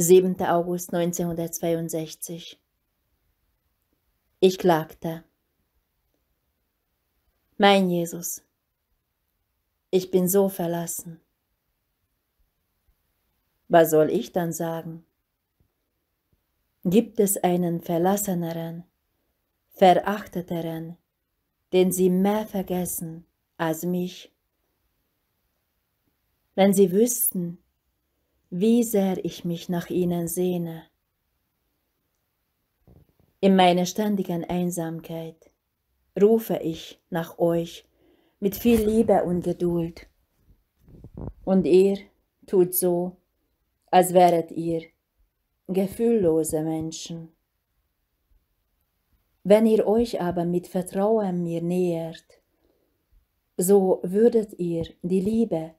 7. August 1962. Ich klagte. Mein Jesus, ich bin so verlassen. Was soll ich dann sagen? Gibt es einen verlasseneren, verachteteren, den sie mehr vergessen als mich? Wenn sie wüssten, wie sehr ich mich nach ihnen sehne. In meiner ständigen Einsamkeit rufe ich nach euch mit viel Liebe und Geduld. Und ihr tut so, als wäret ihr gefühllose Menschen. Wenn ihr euch aber mit Vertrauen mir nähert, so würdet ihr die Liebe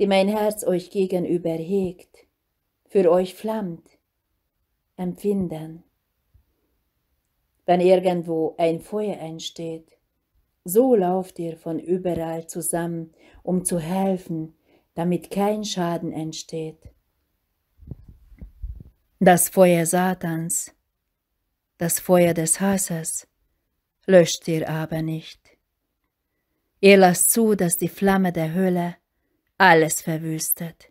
die mein Herz euch gegenüber hegt, für euch flammt, empfinden. Wenn irgendwo ein Feuer entsteht, so lauft ihr von überall zusammen, um zu helfen, damit kein Schaden entsteht. Das Feuer Satans, das Feuer des Hasses, löscht ihr aber nicht. Ihr lasst zu, dass die Flamme der Hölle alles verwüstet.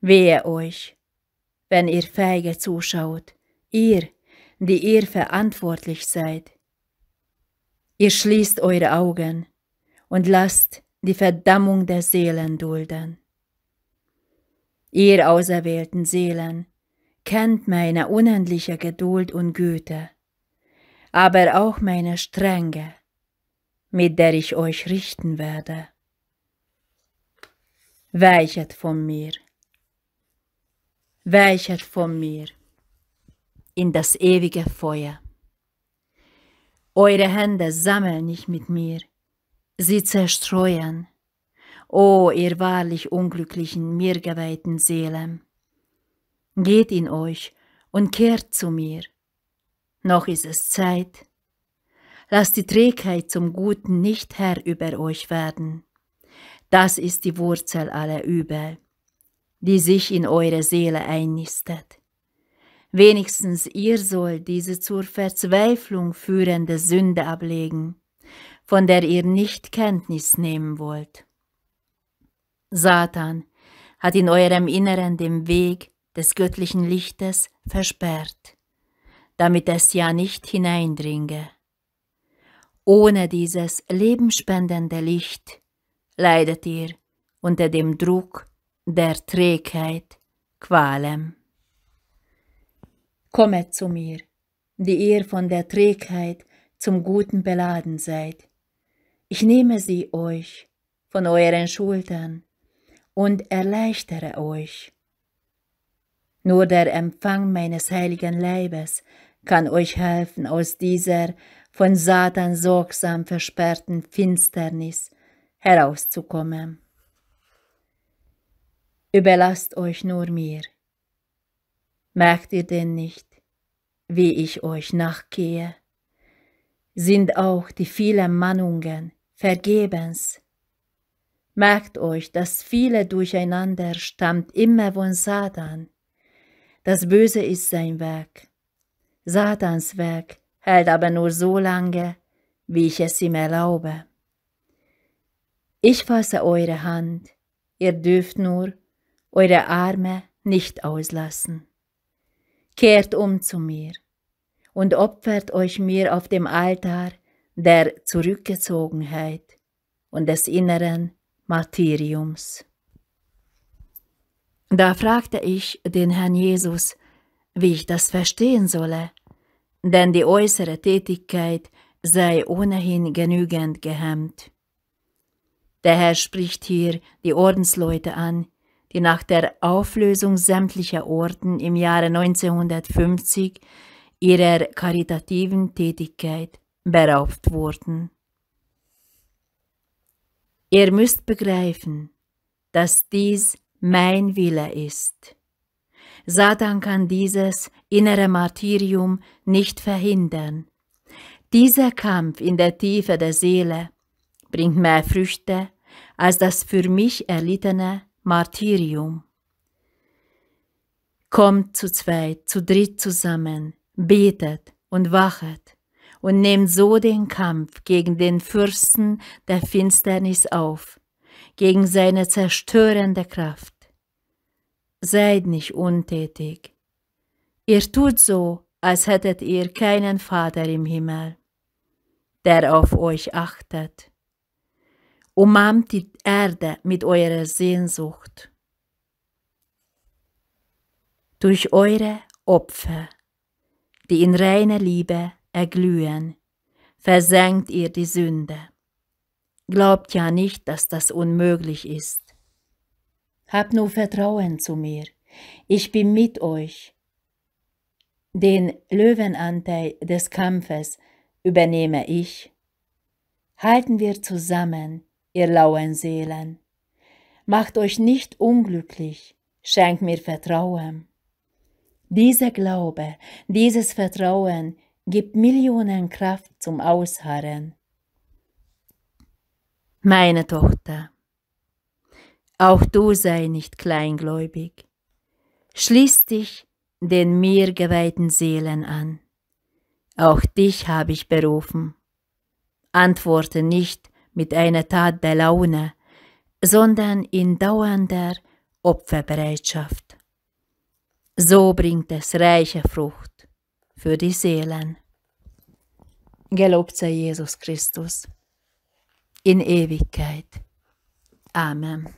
Wehe euch, wenn ihr feige zuschaut, ihr, die ihr verantwortlich seid. Ihr schließt eure Augen und lasst die Verdammung der Seelen dulden. Ihr auserwählten Seelen, kennt meine unendliche Geduld und Güte, aber auch meine Strenge, mit der ich euch richten werde. Weichet von mir, weichet von mir in das ewige Feuer. Eure Hände sammeln nicht mit mir, sie zerstreuen. O ihr wahrlich unglücklichen, mir geweihten Seelen! Geht in euch und kehrt zu mir. Noch ist es Zeit. Lasst die Trägheit zum Guten nicht Herr über euch werden. Das ist die Wurzel aller Übel, die sich in eure Seele einnistet. Wenigstens ihr sollt diese zur Verzweiflung führende Sünde ablegen, von der ihr nicht Kenntnis nehmen wollt. Satan hat in eurem Inneren den Weg des göttlichen Lichtes versperrt, damit es ja nicht hineindringe. Ohne dieses lebenspendende Licht leidet ihr unter dem Druck der Trägheit, Qualem. Kommet zu mir, die ihr von der Trägheit zum Guten beladen seid. Ich nehme sie euch von euren Schultern und erleichtere euch. Nur der Empfang meines heiligen Leibes kann euch helfen, aus dieser von Satan sorgsam versperrten Finsternis herauszukommen. Überlasst euch nur mir. Merkt ihr denn nicht, wie ich euch nachgehe? Sind auch die vielen Mahnungen vergebens? Merkt euch, das viele Durcheinander stammt immer von Satan. Das Böse ist sein Werk. Satans Werk hält aber nur so lange, wie ich es ihm erlaube. Ich fasse eure Hand, ihr dürft nur eure Arme nicht auslassen. Kehrt um zu mir und opfert euch mir auf dem Altar der Zurückgezogenheit und des inneren Martyriums. Da fragte ich den Herrn Jesus, wie ich das verstehen solle, denn die äußere Tätigkeit sei ohnehin genügend gehemmt. Der Herr spricht hier die Ordensleute an, die nach der Auflösung sämtlicher Orden im Jahre 1950 ihrer karitativen Tätigkeit beraubt wurden. Ihr müsst begreifen, dass dies mein Wille ist. Satan kann dieses innere Martyrium nicht verhindern. Dieser Kampf in der Tiefe der Seele bringt mehr Früchte als das für mich erlittene Martyrium. Kommt zu zweit, zu dritt zusammen, betet und wachet und nehmt so den Kampf gegen den Fürsten der Finsternis auf, gegen seine zerstörende Kraft. Seid nicht untätig. Ihr tut so, als hättet ihr keinen Vater im Himmel, der auf euch achtet. Umarmt die Erde mit eurer Sehnsucht. Durch eure Opfer, die in reiner Liebe erglühen, versenkt ihr die Sünde. Glaubt ja nicht, dass das unmöglich ist. Habt nur Vertrauen zu mir. Ich bin mit euch. Den Löwenanteil des Kampfes übernehme ich. Halten wir zusammen ihr lauen Seelen. Macht euch nicht unglücklich, schenkt mir Vertrauen. Dieser Glaube, dieses Vertrauen gibt Millionen Kraft zum Ausharren. Meine Tochter, auch du sei nicht kleingläubig. Schließ dich den mir geweihten Seelen an. Auch dich habe ich berufen. Antworte nicht mit einer Tat der Laune, sondern in dauernder Opferbereitschaft. So bringt es reiche Frucht für die Seelen. Gelobt sei Jesus Christus in Ewigkeit. Amen.